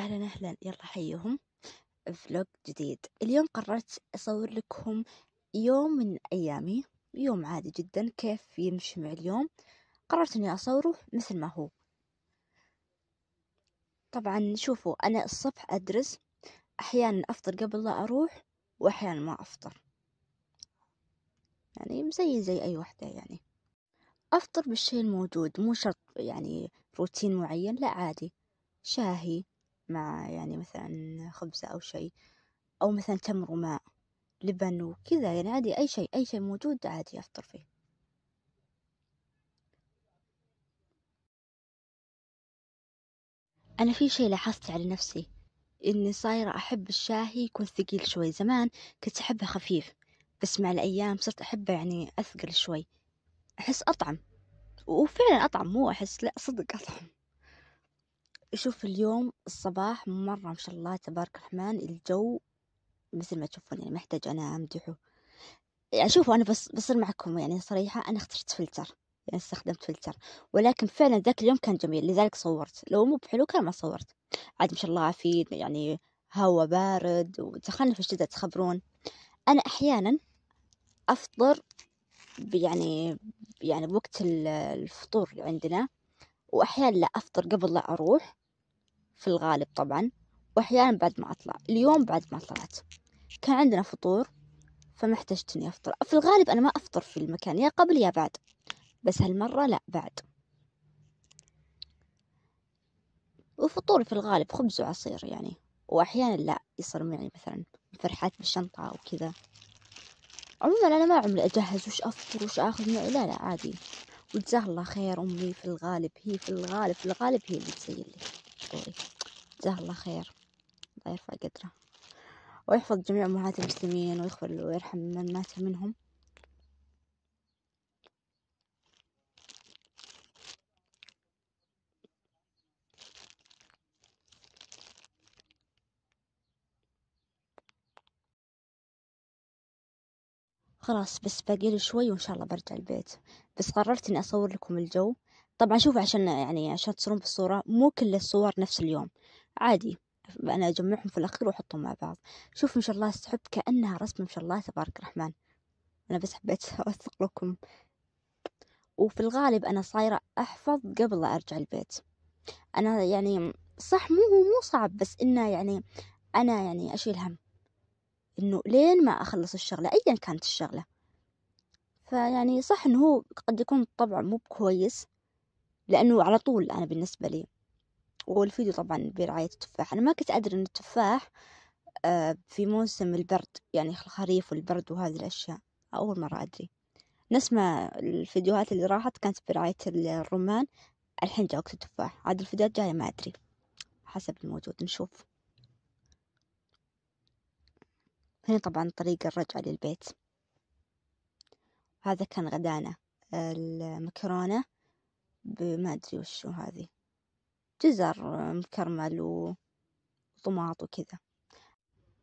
أهلا أهلا يلا حيهم فلوق جديد اليوم قررت أصور لكم يوم من أيامي يوم عادي جدا كيف يمشي مع اليوم قررت أني أصوره مثل ما هو طبعا شوفوا أنا الصبح أدرس أحيانا أفطر قبل لا أروح وأحيانا ما أفطر يعني زي زي أي وحدة يعني أفطر بالشي الموجود مو شرط يعني روتين معين لا عادي شاهي مع يعني مثلا خبزة أو شي أو مثلا تمر وماء لبن وكذا يعني عادي أي شيء أي شيء موجود عادي أفطر فيه أنا في شي لاحظت على نفسي إني صايرة أحب الشاهي يكون ثقيل شوي زمان كنت أحبه خفيف بس مع الأيام صرت أحبه يعني أثقل شوي أحس أطعم وفعلا أطعم مو أحس لا صدق أطعم شوف اليوم الصباح مرة ما شاء الله تبارك الرحمن الجو مثل ما تشوفون يعني ما أنا أمدحه يعني شوفوا أنا بس بصير معكم يعني صريحة أنا اخترت فلتر يعني استخدمت فلتر ولكن فعلا ذاك اليوم كان جميل لذلك صورت لو مو بحلو كان ما صورت عاد ما شاء الله في يعني هوا بارد في الشتاء تخبرون أنا أحيانا أفطر يعني يعني بوقت الفطور اللي عندنا وأحيانا لا أفطر قبل لا أروح في الغالب طبعا وأحيانا بعد ما أطلع اليوم بعد ما طلعت كان عندنا فطور فما احتجت إني أفطر في الغالب أنا ما أفطر في المكان يا قبل يا بعد بس هالمرة لا بعد وفطوري في الغالب خبز وعصير يعني وأحيانا لا يصير معي مثلا فرحات بالشنطة أو كذا عموما أنا ما عمري أجهز وش أفطر وش آخذ معي لا لا عادي وجزاها الله خير أمي في الغالب هي في الغالب في الغالب هي اللي تزين لي العشوائي جزاه الله خير الله يرفع قدره ويحفظ جميع أمهات المسلمين ويغفر ويرحم من مات منهم خلاص بس باقي لي شوي وإن شاء الله برجع البيت بس قررت إني أصور لكم الجو طبعا شوف عشان يعني عشان تصيرون بالصورة مو كل الصور نفس اليوم عادي أنا أجمعهم في الأخير وأحطهم مع بعض شوف إن شاء الله استحب كأنها رسمة إن شاء الله تبارك الرحمن أنا بس حبيت أوثق لكم وفي الغالب أنا صايرة أحفظ قبل أرجع البيت أنا يعني صح مو مو صعب بس إنه يعني أنا يعني أشيل هم إنه لين ما أخلص الشغلة أيا كانت الشغلة فيعني صح إنه هو قد يكون طبعا مو بكويس لأنه على طول أنا بالنسبة لي والفيديو طبعا برعاية التفاح أنا ما كنت أدري أن التفاح آه، في موسم البرد يعني الخريف والبرد وهذه الأشياء أول مرة أدري نسمع الفيديوهات اللي راحت كانت برعاية الرمان الحين جاء وقت التفاح عاد الفيديوهات جاية ما أدري حسب الموجود نشوف هنا طبعا طريق الرجعة للبيت هذا كان غدانا المكرونة بما أدري وشو هذي جزر مكرمل وطماط وكذا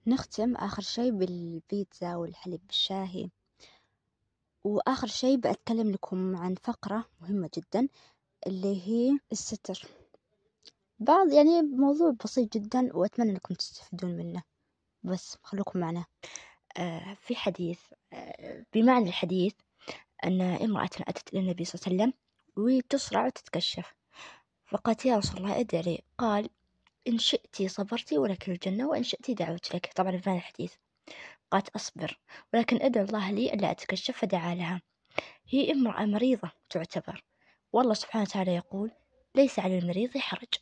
نختم آخر شي بالبيتزا والحليب بالشاهي وآخر شي بأتكلم لكم عن فقرة مهمة جدًا اللي هي الستر، بعض يعني موضوع بسيط جدًا وأتمنى إنكم تستفيدون منه، بس خلوكم معنا، آه، في حديث آه، بمعنى الحديث أن امرأة أتت إلى النبي صلى الله عليه وسلم. تصرع وتتكشف فقالت يا رسول الله ادعي قال إن شئت صبرت ولك الجنة وإن شئت دعوت لك طبعا في هذا الحديث قالت أصبر ولكن أدعو الله لي ألا أتكشف فدعا لها هي امرأة مريضة تعتبر والله سبحانه وتعالى يقول ليس على المريض حرج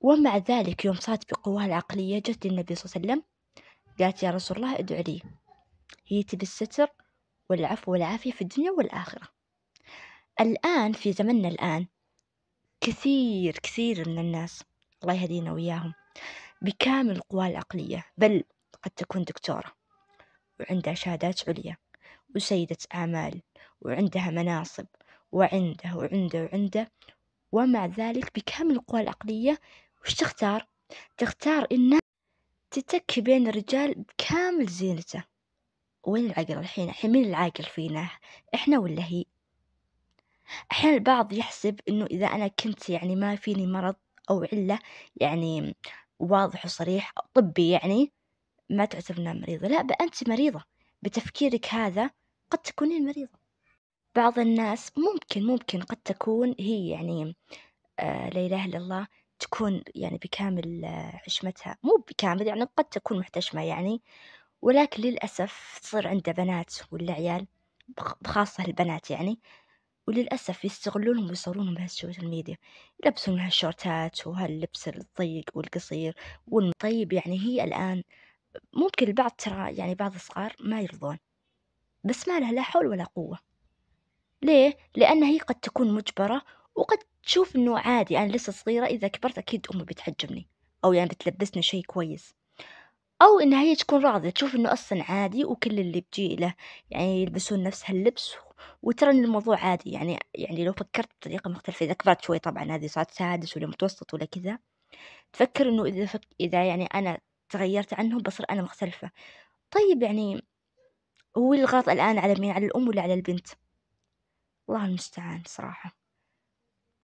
ومع ذلك يوم صارت بقواها العقلية جت للنبي صلى الله عليه وسلم قالت يا رسول الله ادعو لي هي تبي الستر والعفو والعافية في الدنيا والآخرة الآن في زمننا الآن كثير كثير من الناس الله يهدينا وياهم بكامل القوى العقلية بل قد تكون دكتورة وعندها شهادات عليا وسيدة أعمال وعندها مناصب وعنده وعنده وعنده ومع ذلك بكامل القوى العقلية وش تختار؟ تختار إنها تتكي بين الرجال بكامل زينته وين العقل الحين؟ الحين مين العاقل فينا؟ إحنا ولا هي؟ أحيانا البعض يحسب إنه إذا أنا كنت يعني ما فيني مرض أو علة يعني واضح وصريح طبي يعني ما تعتبر مريضة لا بل أنت مريضة بتفكيرك هذا قد تكونين مريضة بعض الناس ممكن ممكن قد تكون هي يعني آه، لا إله إلا الله تكون يعني بكامل حشمتها آه، مو بكامل يعني قد تكون محتشمة يعني ولكن للأسف تصير عند بنات ولا عيال خاصة البنات يعني وللأسف يستغلونهم ويصورونهم بهالسوشيال ميديا يلبسون هالشورتات وهاللبس الضيق والقصير والطيب يعني هي الآن ممكن البعض ترى يعني بعض الصغار ما يرضون بس ما لها لا حول ولا قوة ليه؟ لأن هي قد تكون مجبرة وقد تشوف إنه عادي أنا لسه صغيرة إذا كبرت أكيد أمي بتحجبني أو يعني بتلبسني شيء كويس أو إنها هي تكون راضية تشوف إنه أصلا عادي وكل اللي بجي له يعني يلبسون نفس هاللبس وترى إن الموضوع عادي يعني يعني لو فكرت بطريقة مختلفة إذا كبرت شوي طبعا هذه صارت سادس ولا متوسط ولا كذا تفكر إنه إذا فك إذا يعني أنا تغيرت عنهم بصير أنا مختلفة طيب يعني هو الغلط الآن على مين على الأم ولا على البنت الله المستعان صراحة